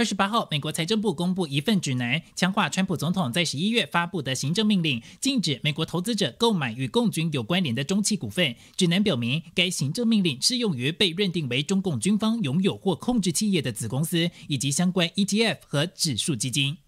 二十八号，美国财政部公布一份指南，强化川普总统在十一月发布的行政命令，禁止美国投资者购买与共军有关联的中企股份。指南表明，该行政命令适用于被认定为中共军方拥有或控制企业的子公司，以及相关 ETF 和指数基金。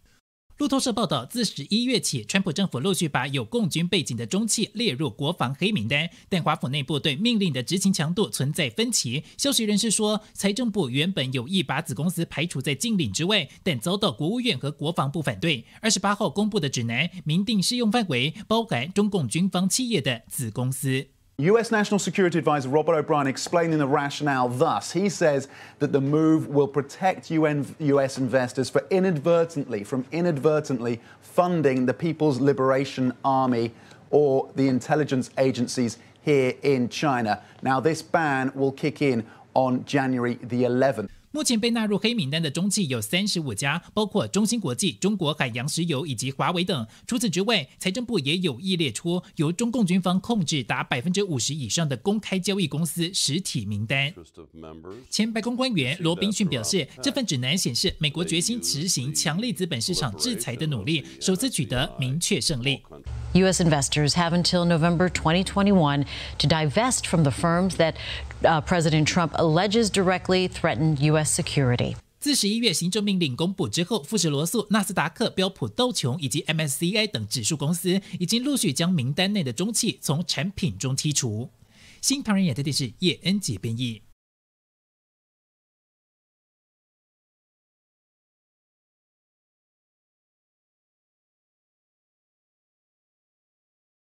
路透社报道，自十一月起，川普政府陆续把有共军背景的中企列入国防黑名单，但华府内部对命令的执行强度存在分歧。消息人士说，财政部原本有意把子公司排除在禁令之外，但遭到国务院和国防部反对。二十八号公布的指南明定适用范围包含中共军方企业的子公司。US National Security Advisor Robert O'Brien explaining the rationale thus. He says that the move will protect UN, US investors for inadvertently, from inadvertently funding the People's Liberation Army or the intelligence agencies here in China. Now, this ban will kick in on January the 11th. 目前被纳入黑名单的中企有三十五家，包括中芯国际、中国海洋石油以及华为等。除此之外，财政部也有意列出由中共军方控制达百分之五十以上的公开交易公司实体名单。前白宫官员罗宾逊表示，这份指南显示美国决心执行强力资本市场制裁的努力，首次取得明确胜利。U.S. investors have until November 2021 to divest from the firms that uh, President Trump alleges directly threatened U.S. security. 自十一月行政命令公布之后，富士罗素、纳斯达克、标普道琼以及 MSCI 等指数公司已经陆续将名单内的中企从产品中剔除。新唐人亚太电视叶恩杰编译。